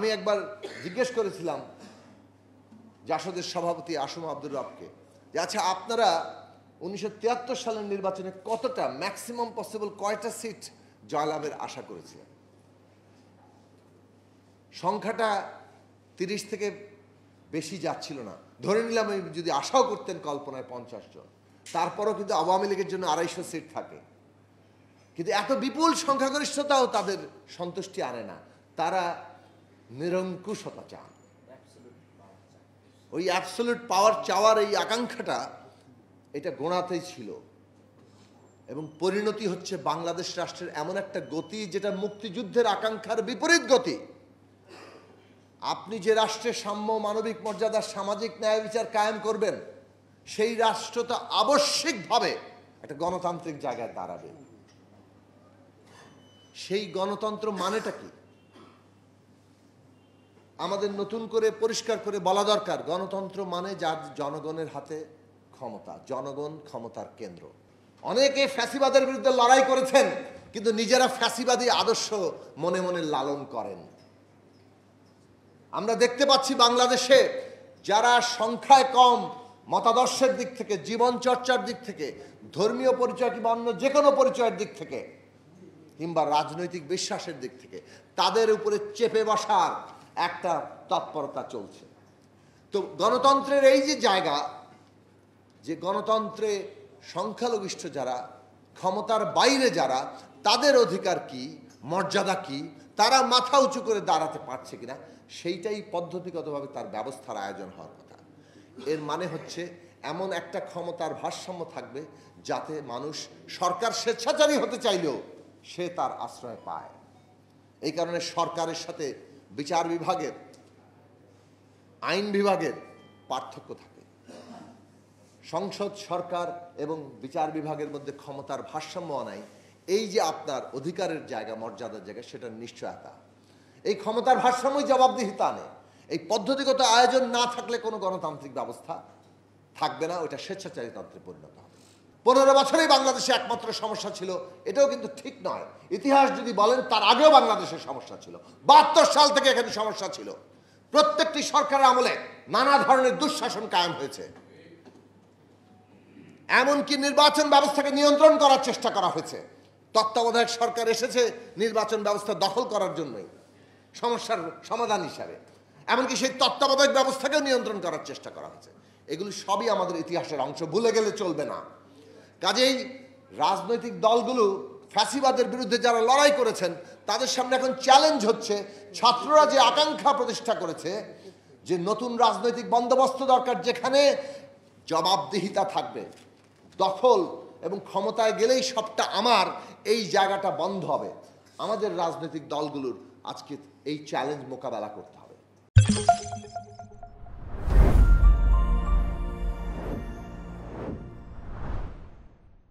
আমি একবার জিজ্ঞেস করেছিলাম জাসদের সভাপতি আসম আব্দুর রবকে যে আচ্ছা আপনারা উনিশশো সালের নির্বাচনে কতটা ম্যাক্সিমাম পসিবল কয়টা সিট জয়লাভের আশা করেছিলেন সংখ্যাটা তিরিশ থেকে বেশি যাচ্ছিল না ধরে নিলাম যদি আশাও করতেন কল্পনায় পঞ্চাশ জন তারপরও কিন্তু আওয়ামী লীগের জন্য আড়াইশো সিট থাকে কিন্তু এত বিপুল সংখ্যাগরিষ্ঠতাও তাদের সন্তুষ্টি আনে না তারা নিরঙ্কুশতা চান ওই অ্যাবসোলিউট পাওয়ার চাওয়ার এই আকাঙ্ক্ষাটা এটা গোড়াতেই ছিল এবং পরিণতি হচ্ছে বাংলাদেশ রাষ্ট্রের এমন একটা গতি যেটা মুক্তিযুদ্ধের আকাঙ্ক্ষার বিপরীত গতি আপনি যে রাষ্ট্রে সাম্য মানবিক মর্যাদার সামাজিক ন্যায় বিচার কায়েম করবেন সেই রাষ্ট্র তো আবশ্যিকভাবে একটা গণতান্ত্রিক জায়গায় দাঁড়াবে সেই গণতন্ত্র মানেটা কি আমাদের নতুন করে পরিষ্কার করে বলা দরকার গণতন্ত্র মানে যার জনগণের হাতে ক্ষমতা জনগণ ক্ষমতার কেন্দ্র অনেকে ফ্যাসিবাদের বিরুদ্ধে লড়াই করেছেন কিন্তু নিজেরা ফ্যাসিবাদী আদর্শ মনে মনে লালন করেন আমরা দেখতে পাচ্ছি বাংলাদেশে যারা সংখ্যায় কম মতাদর্শের দিক থেকে জীবন চর্চার দিক থেকে ধর্মীয় পরিচয় কিংবা অন্য যে কোনো পরিচয়ের দিক থেকে কিংবা রাজনৈতিক বিশ্বাসের দিক থেকে তাদের উপরে চেপে বসার একটা তৎপরতা চলছে তো গণতন্ত্রের এই যে জায়গা যে গণতন্ত্রে সংখ্যালঘিষ্ঠ যারা ক্ষমতার বাইরে যারা তাদের অধিকার কি মর্যাদা কি তারা মাথা উঁচু করে দাঁড়াতে পারছে কিনা সেইটাই পদ্ধতিগতভাবে তার ব্যবস্থার আয়োজন হওয়ার কথা এর মানে হচ্ছে এমন একটা ক্ষমতার ভারসাম্য থাকবে যাতে মানুষ সরকার স্বেচ্ছাচারী হতে চাইলেও সে তার আশ্রয় পায় এই কারণে সরকারের সাথে বিচার বিভাগের আইন বিভাগের পার্থক্য থাকে সংসদ সরকার এবং বিচার বিভাগের মধ্যে ক্ষমতার ভারসাম্য নাই এই যে আপনার অধিকারের জায়গা মর্যাদার জায়গা সেটার নিশ্চয়তা এই ক্ষমতার ভারসাম্যই জবাবদিহিতা আনে এই পদ্ধতিগত আয়োজন না থাকলে কোনো গণতান্ত্রিক ব্যবস্থা থাকবে না ওইটা স্বেচ্ছাচারিতান্ত্রে পরিণত হবে পনেরো বছরেই বাংলাদেশে একমাত্র সমস্যা ছিল এটাও কিন্তু ঠিক নয় ইতিহাস যদি বলেন তার আগেও বাংলাদেশের সমস্যা ছিল বাহাত্তর সাল থেকে এখানে সমস্যা ছিল প্রত্যেকটি সরকারের আমলে নানা ধরনের দুঃশাসন কায়েম হয়েছে এমনকি নির্বাচন ব্যবস্থাকে নিয়ন্ত্রণ করার চেষ্টা করা হয়েছে তত্ত্বাবধায়ক সরকার এসেছে নির্বাচন ব্যবস্থা দখল করার জন্যই সমস্যার সমাধান হিসাবে এমনকি সেই তত্ত্বাবধায়ক ব্যবস্থাকেও নিয়ন্ত্রণ করার চেষ্টা করা হয়েছে এগুলি সবই আমাদের ইতিহাসের অংশ ভুলে গেলে চলবে না কাজেই রাজনৈতিক দলগুলো ফ্যাসিবাদের বিরুদ্ধে যারা লড়াই করেছেন তাদের সামনে এখন চ্যালেঞ্জ হচ্ছে ছাত্ররা যে আকাঙ্ক্ষা প্রতিষ্ঠা করেছে যে নতুন রাজনৈতিক বন্দোবস্ত দরকার যেখানে জবাবদিহিতা থাকবে দখল এবং ক্ষমতায় গেলেই সবটা আমার এই জায়গাটা বন্ধ হবে আমাদের রাজনৈতিক দলগুলোর আজকে এই চ্যালেঞ্জ মোকাবেলা করতে হবে